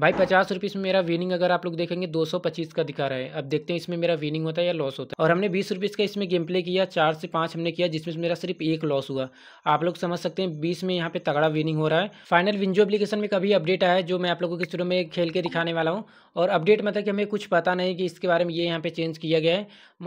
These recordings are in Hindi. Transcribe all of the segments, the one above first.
भाई पचास रुपीस में मेरा विनिंग अगर आप लोग देखेंगे दो सौ पच्चीस का दिखा रहा है अब देखते हैं इसमें मेरा विनिंग होता है या लॉस होता है और हमने बीस रुपीस का इसमें गेम प्ले किया चार से पाँच हमने किया जिसमें मेरा सिर्फ एक लॉस हुआ आप लोग समझ सकते हैं बीस में यहाँ पे तगड़ा विनिंग हो रहा है फाइनल विंजो अप्लीकेशन में कभी अपडेट आया जो मैं आप लोगों के शुरू में खेल के दिखाने वाला हूँ और अपडेट मतलब कि हमें कुछ पता नहीं कि इसके बारे में ये यहाँ पे चेंज किया गया है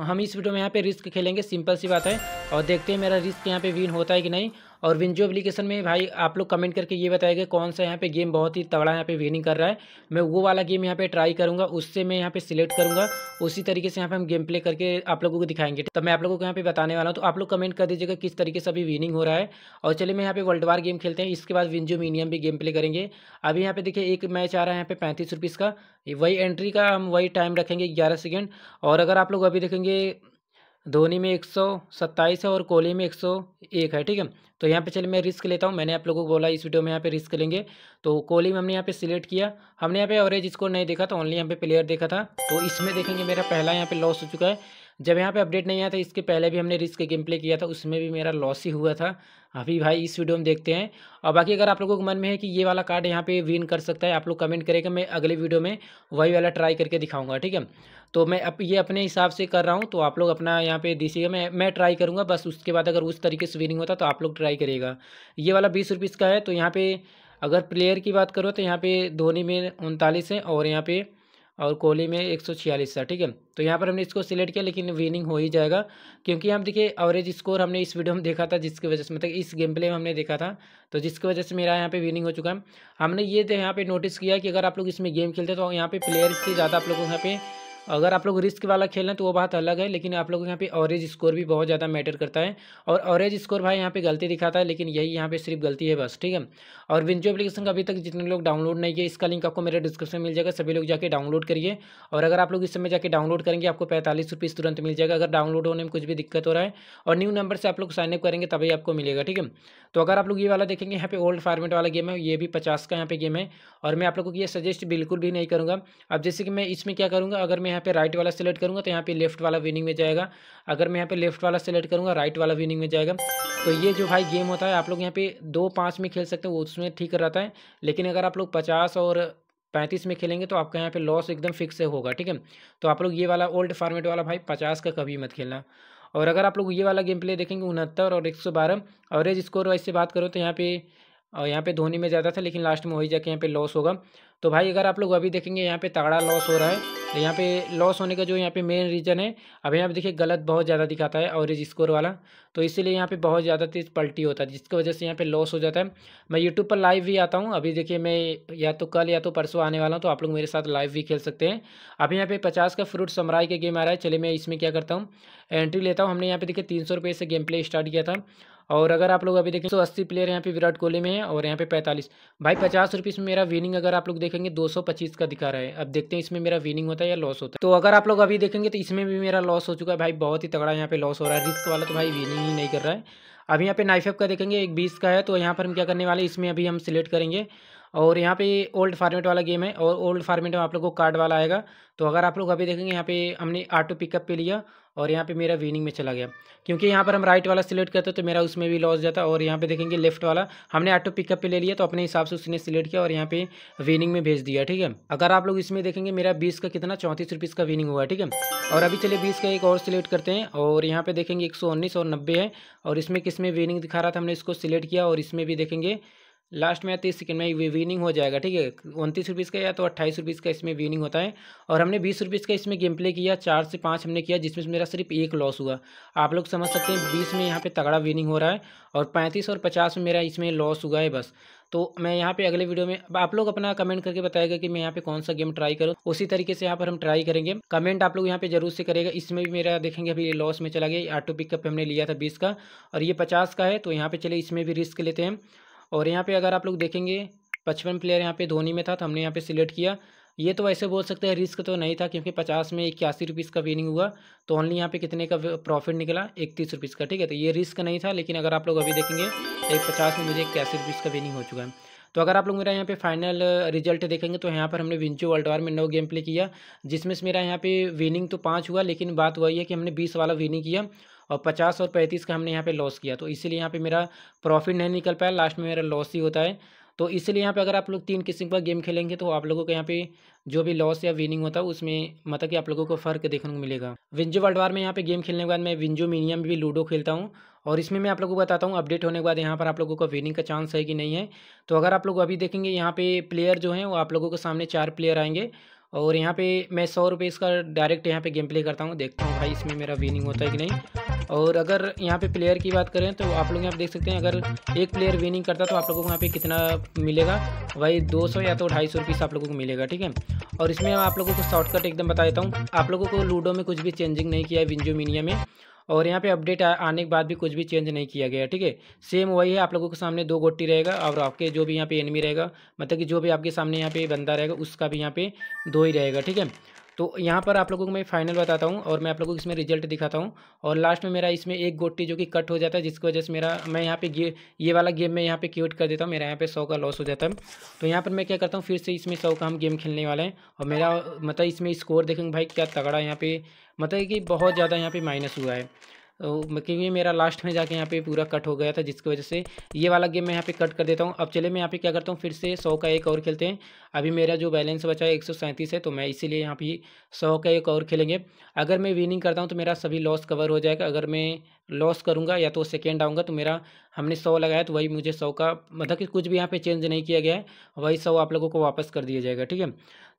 हम इस वीडियो में यहाँ पे रिस्क खेलेंगे सिंपल सी बात है और देखते हैं मेरा रिस्क यहाँ पे विन होता है कि नहीं और विंजो एप्लीकेशन में भाई आप लोग कमेंट करके ये बताएगा कौन सा यहाँ पे गेम बहुत ही तगड़ा यहाँ पे विनिंग कर रहा है मैं वो वाला गेम यहाँ पे ट्राई करूँगा उससे मैं यहाँ पे सिलेक्ट करूँगा उसी तरीके से यहाँ पे हम गेम प्ले करके आप लोगों को दिखाएंगे तो मैं आप लोगों को यहाँ पे बताने वाला हूँ तो आप लोग कमेंट कर दीजिएगा किस तरीके से अभी विनिंग हो रहा है और चलिए मैं यहाँ पे वर्ल्ड वार गेम खेलते हैं इसके बाद विंजो मीनियम भी गेम प्ले करेंगे अभी यहाँ पे देखिए एक मैच आ रहा है यहाँ पे पैंतीस का वही एंट्री का हम वही टाइम रखेंगे ग्यारह सेकेंड और अगर आप लोग अभी देखेंगे धोनी में एक सौ सत्ताईस है और कोहली में एक सौ एक है ठीक है तो यहाँ पे चलिए मैं रिस्क लेता हूँ मैंने आप लोगों को बोला इस वीडियो में यहाँ पे रिस्क लेंगे तो कोहली में हमने यहाँ पे सिलेक्ट किया हमने यहाँ पे एवरेज स्कोर नहीं देखा था ओनली यहाँ पे प्लेयर देखा था तो इसमें देखेंगे मेरा पहला यहाँ पे लॉस हो चुका है जब यहाँ पे अपडेट नहीं आया था इसके पहले भी हमने रिस्क गेम प्ले किया था उसमें भी मेरा लॉस ही हुआ था अभी भाई इस वीडियो में देखते हैं और बाकी अगर आप लोगों को मन में है कि ये वाला कार्ड यहाँ पे विन कर सकता है आप लोग कमेंट करेगा मैं अगले वीडियो में वही वाला ट्राई करके दिखाऊंगा ठीक है तो मैं अब ये अपने हिसाब से कर रहा हूँ तो आप लोग अपना यहाँ पे दीजिएगा मैं मैं ट्राई करूँगा बस उसके बाद अगर उस तरीके से विनिंग होता तो आप लोग ट्राई करिएगा ये वाला बीस रुपीज़ का है तो यहाँ पर अगर प्लेयर की बात करो तो यहाँ पर धोनी में उनतालीस है और यहाँ पर और कोहली में एक सौ छियालीस था ठीक है तो यहाँ पर हमने इसको सिलेक्ट किया लेकिन विनिंग हो ही जाएगा क्योंकि हम देखिए एवरेज स्कोर हमने इस वीडियो में देखा था जिसकी वजह से मतलब इस गेम प्ले में हमने देखा था तो जिसकी वजह से मेरा यहाँ पे विनिंग हो चुका है हमने ये तो यहाँ पे नोटिस किया कि अगर आप लोग इसमें गेम खेलते तो यहाँ पे प्लेयर से ज़्यादा आप लोगों को यहाँ पे अगर आप लोग रिस्क वाला खेलें तो वो बात अलग है लेकिन आप लोग यहाँ पे ऑरेज स्कोर भी बहुत ज़्यादा मैटर करता है और ऑरेज स्कोर भाई यहाँ पे गलती दिखाता है लेकिन यही यहाँ पे सिर्फ गलती है बस ठीक है और विंजो एप्लीकेशन का अभी तक जितने लोग डाउनलोड नहीं किया इसका लिंक आपको मेरे डिस्क्रिप्शन मिल जाएगा सभी लोग जाकर डाउनलोड करिए और अगर आप लोग इस समय जाकर डाउनलोड करेंगे आपको पैंतालीस रुपीज़ तुरंत मिल जाएगा अगर डाउनलोड होने में कुछ भी दिक्कत हो रहा है और न्यू नंबर से आप लोग साइनअप करेंगे तभी आपको मिलेगा ठीक है तो अगर आप लोग ये वाला देखेंगे यहाँ पे ओल्ड फार्मेट वाला गेम है ये भी पचास का यहाँ पे गेम है और मैं आप लोगों को ये सजेस्ट बिल्कुल भी नहीं करूँगा अब जैसे कि मैं इसमें क्या करूँगा अगर मैं यहाँ पे राइट वाला सेलेक्ट करूँगा तो यहाँ पे लेफ्ट वाला विनिंग में जाएगा अगर मैं यहाँ पे लेफ्ट वाला सेलेक्ट करूँगा राइट वाला विनिंग में जाएगा तो ये जो भाई गेम होता है आप लोग यहाँ पे दो पाँच में खेल सकते हैं उसमें ठीक रहता है लेकिन अगर आप लोग पचास और पैंतीस में खेलेंगे तो आपका यहाँ पे लॉस एकदम फिक्स से होगा ठीक है तो आप लोग ये वाला ओल्ड फार्मेट वाला भाई पचास का कभी मत खेलना और अगर आप लोग ये वाला गेम प्ले देखेंगे उनहत्तर और एक सौ बारह एवरेज स्कोर वाइज से बात करो तो यहाँ पे यहाँ पे धोनी में ज़्यादा था लेकिन लास्ट में वही जाके यहाँ पे लॉस होगा तो भाई अगर आप लोग अभी देखेंगे यहाँ पे तगड़ा लॉस हो रहा है तो यहाँ पे लॉस होने का जो यहाँ पे मेन रीज़न है अब यहाँ पे देखिए गलत बहुत ज़्यादा दिखाता है एवरेज स्कोर वाला तो इसीलिए यहाँ पे बहुत ज़्यादा तेज पलटी होता है जिसकी वजह से यहाँ पे लॉस हो जाता है मैं यूट्यूब पर लाइव भी आता हूँ अभी देखिए मैं या तो कल या तो परसों आने वाला हूँ तो आप लोग मेरे साथ लाइव भी खेल सकते हैं अभी यहाँ पे पचास का फ्रूट समराई का गेम आ रहा है चलिए मैं इसमें क्या करता हूँ एंट्री लेता हूँ हमने यहाँ पे देखिए तीन से गेम प्ले स्टार्ट किया था और अगर आप लोग अभी देखें तो अस्सी प्लेयर यहाँ पे विराट कोहली में है और यहाँ पे पैंतालीस भाई पचास रुपीस में मेरा विनिंग अगर आप लोग देखेंगे दो सौ पच्चीस का दिखा रहा है अब देखते हैं इसमें मेरा विनिंग होता है या लॉस होता है तो अगर आप लोग अभी देखेंगे तो इसमें भी मेरा लॉस हो चुका है भाई बहुत ही तगड़ा यहाँ पे लॉस हो रहा है रिस्क वाला तो भाई विनिंग ही नहीं कर रहा है अब यहाँ पे नाइफेप का देखेंगे एक बीस का है तो यहाँ पर हम क्या करने वाले इसमें अभी हम सिलेक्ट करेंगे और यहाँ पे ओल्ड फार्मेट वाला गेम है और ओल्ड फार्मेट में आप लोग को कार्ड वाला आएगा तो अगर आप लोग अभी देखेंगे यहाँ पे हमने ऑटो पिकअप पे लिया और यहाँ पे मेरा विनिंग में चला गया क्योंकि यहाँ पर हम राइट वाला सिलेक्ट करते तो मेरा उसमें भी लॉस जाता और यहाँ पे देखेंगे लेफ्ट वाला हमने ऑटो पिकअप पे ले लिया तो अपने हिसाब से उसने सिलेक्ट किया और यहाँ पे विनिंग में भेज दिया ठीक है अगर आप लोग इसमें देखेंगे मेरा बीस का कितना चौंतीस रुपीज़ का विनिंग हुआ ठीक है और अभी चले बीस का एक और सिलेक्ट करते हैं और यहाँ पर देखेंगे एक और नब्बे है और इसमें किस में विनिंग दिखा रहा था हमने इसको सिलेक्ट किया और इसमें भी देखेंगे लास्ट में तीस सेकंड में विनिंग हो जाएगा ठीक है उनतीस रुपीज़ का या तो अट्ठाईस रुपीज़ का इसमें विनिंग होता है और हमने बीस रुपीज़ का इसमें गेम प्ले किया चार से पाँच हमने किया जिसमें मेरा सिर्फ एक लॉस हुआ आप लोग समझ सकते हैं बीस में यहाँ पे तगड़ा विनिंग हो रहा है और पैंतीस और पचास में मेरा इसमें लॉस हुआ है बस तो मैं यहाँ पे अगले वीडियो में अब आप लोग अपना कमेंट करके बताएगा कि मैं यहाँ पे कौन सा गेम ट्राई करूँ उसी तरीके से यहाँ पर हम ट्राई करेंगे कमेंट आप लोग यहाँ पे जरूर से करेगा इसमें भी मेरा देखेंगे अभी लॉस में चला गया ऑटो पिकअप हमने लिया था बीस का और ये पचास का है तो यहाँ पे चले इसमें भी रिस्क लेते हैं और यहाँ पे अगर आप लोग देखेंगे पचपन प्लेयर यहाँ पे धोनी में था तो हमने यहाँ पे सिलेक्ट किया ये तो वैसे बोल सकते हैं रिस्क तो नहीं था क्योंकि पचास में इक्यासी रुपीज़ का विनिंग हुआ तो ओनली यहाँ पे कितने का प्रॉफिट निकला इकतीस रुपीज़ का ठीक है तो ये रिस्क नहीं था लेकिन अगर आप लोग अभी देखेंगे एक पचास में मुझे इक्यासी रुपीज़ का विनिंग हो चुका है तो अगर आप लोग मेरा यहाँ पे फाइनल रिजल्ट देखेंगे तो यहाँ पर हमने विंचो वर्ल्ड वार में नौ गेम प्ले किया जिसमें से मेरा यहाँ पे विनिंग तो पाँच हुआ लेकिन बात वही है कि हमने बीस वाला विनिंग किया और पचास और पैंतीस का हमने यहाँ पे लॉस किया तो इसीलिए यहाँ पे मेरा प्रॉफिट नहीं निकल पाया लास्ट में मेरा लॉस ही होता है तो इसलिए यहाँ पे अगर आप लोग तीन किस्म का गेम खेलेंगे तो आप लोगों को यहाँ पे जो भी लॉस या विनिंग होता है उसमें मतलब कि आप लोगों को फ़र्क देखने को मिलेगा विंजो वर्ल्ड वार में यहाँ पे गेम खेलने के बाद मैं विंजो मीनियम भी लूडो खेलता हूँ और इसमें मैं आप लोगों को बताता हूँ अपडेट होने के बाद यहाँ पर आप लोगों को विनिंग का चांस है कि नहीं है तो अगर आप लोग अभी देखेंगे यहाँ पे प्लेयर जो हैं वो आप लोगों के सामने चार प्लेयर आएंगे और यहाँ पे मैं सौ रुपये इसका डायरेक्ट यहाँ पे गेम प्ले करता हूँ देखता हूँ भाई इसमें मेरा विनिंग होता है कि नहीं और अगर यहाँ पे प्लेयर की बात करें तो आप लोग यहाँ पे देख सकते हैं अगर एक प्लेयर विनिंग करता तो आप लोगों को यहाँ पे कितना मिलेगा भाई 200 या तो ढाई सौ रुपीस आप लोगों को मिलेगा ठीक है और इसमें आप लोगों को शॉर्टकट एकदम बता देता हूँ आप लोगों को लूडो में कुछ भी चेंजिंग नहीं किया है विंजो मीनिया में और यहाँ पे अपडेट आने के बाद भी कुछ भी चेंज नहीं किया गया ठीक है सेम वही है आप लोगों के सामने दो गोटी रहेगा और आपके जो भी यहाँ पे एनमी रहेगा मतलब कि जो भी आपके सामने यहाँ पे बंदा रहेगा उसका भी यहाँ पे दो ही रहेगा ठीक है तो यहाँ पर आप लोगों को मैं फाइनल बताता हूँ और मैं आप लोगों को इसमें रिजल्ट दिखाता हूँ और लास्ट में मेरा इसमें एक गोटी जो कि कट हो जाता है जिसकी वजह से मेरा मैं यहाँ पे गे ये वाला गेम मैं यहाँ पे क्यूट कर देता हूँ मेरा यहाँ पे सौ का लॉस हो जाता है तो यहाँ पर मैं क्या करता हूँ फिर से इसमें सौ का हम गेम खेलने वाले हैं और मेरा मतलब इसमें स्कोर देखेंगे भाई क्या तगड़ा यहाँ पे मतलब कि बहुत ज़्यादा यहाँ पर माइनस हुआ है तो क्योंकि मेरा लास्ट में जाके यहाँ पे पूरा कट हो गया था जिसकी वजह से ये वाला गेम मैं यहाँ पे कट कर देता हूँ अब चले मैं यहाँ पे क्या करता हूँ फिर से सौ का एक और खेलते हैं अभी मेरा जो बैलेंस बचा है एक है तो मैं इसीलिए यहाँ पे सौ का एक और खेलेंगे अगर मैं विनिंग करता हूँ तो मेरा सभी लॉस कवर हो जाएगा अगर मैं लॉस करूँगा या तो सेकेंड आऊँगा तो मेरा हमने सौ लगाया तो वही मुझे सौ का मतलब कि कुछ भी यहाँ पे चेंज नहीं किया गया है वही सौ आप लोगों को वापस कर दिया जाएगा ठीक है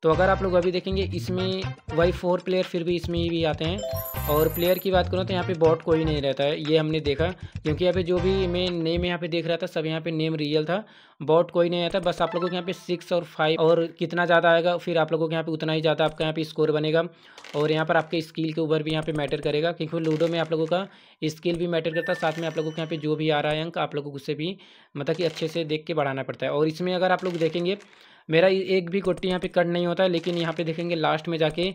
तो अगर आप लोग अभी देखेंगे इसमें वही फोर प्लेयर फिर भी इसमें भी आते हैं और प्लेयर की बात करूँ तो यहाँ पे बॉट कोई नहीं रहता है ये हमने देखा क्योंकि यहाँ पे जो भी मैं नेम यहाँ पे देख रहा था सब यहाँ पे नेम रियल था बॉट कोई नहीं आता बस आप लोगों के यहाँ पे सिक्स और फाइव और कितना ज़्यादा आएगा फिर आप लोगों के यहाँ पे उतना ही ज़्यादा आपका यहाँ पे स्कोर बनेगा और यहाँ पर आपके स्किल के ऊपर भी यहाँ पे मैटर करेगा क्योंकि लूडो में आप लोगों का स्किल भी मैटर करता है साथ में आप लोगों के यहाँ पे जो भी आ रहा है अंक आप लोगों को उससे भी मतलब कि अच्छे से देख के बढ़ाना पड़ता है और इसमें अगर आप लोग देखेंगे मेरा एक भी गोटी यहाँ पे कट नहीं होता है लेकिन यहाँ पे देखेंगे लास्ट में जाके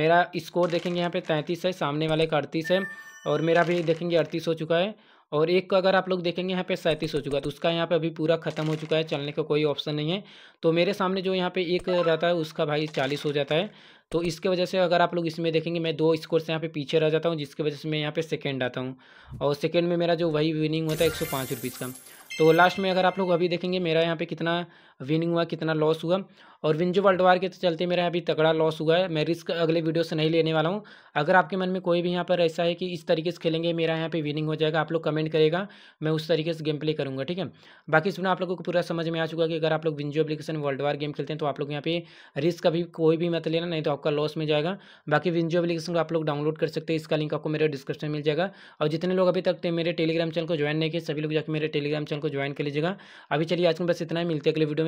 मेरा स्कोर देखेंगे यहाँ पे तैंतीस है सामने वाले का अड़तीस है और मेरा भी देखेंगे अड़तीस हो चुका है और एक को अगर आप लोग देखेंगे यहाँ पे सैंतीस हो चुका है तो उसका यहाँ पे अभी पूरा ख़त्म हो चुका है चलने का कोई ऑप्शन नहीं है तो मेरे सामने जो यहाँ पे एक रहता है उसका भाई चालीस हो जाता है तो इसके वजह से अगर आप लोग इसमें देखेंगे मैं दो स्कोर से यहाँ पे पीछे रह जाता हूँ जिसकी वजह से मैं यहाँ पे सेकेंड आता हूँ और सेकेंड में मेरा जो वही विनिंग होता है एक सौ का तो लास्ट में अगर आप लोग अभी देखेंगे मेरा यहाँ पे कितना विनिंग हुआ कितना लॉस हुआ और विंजो वर्ल्ड वार के तो चलते मेरा अभी तगड़ा लॉस हुआ है मैं रिस्क अगले वीडियो से नहीं लेने वाला हूँ अगर आपके मन में कोई भी यहाँ पर ऐसा है कि इस तरीके से खेलेंगे मेरा यहाँ पे विनिंग हो जाएगा आप लोग कमेंट करेगा मैं उस तरीके से गेम प्ले करूँगा ठीक है बाकी इसमें आप लोगों को पूरा समझ में आ चुका कि अगर आप लोग WinZO application world war game खेलते हैं तो आप लोग यहाँ पे रिस्क अभी कोई भी मत लेना नहीं तो आपका लॉस में जाएगा बाकी विंजो अपलीकेशन को आप लोग डाउनलोड कर सकते हैं इसका लिंक आपको मेरे डिस्क्रिप्शन मिल जाएगा और जितने लोग अभी तक मेरे टेलीग्राम चैनल को ज्वाइन नहीं किए सभी लोग जाकर मेरे टेलीग्राम चैनल को ज्वाइन कर लीजिएगा अभी चलिए आज में बस इतना ही मिलते अगले वीडियो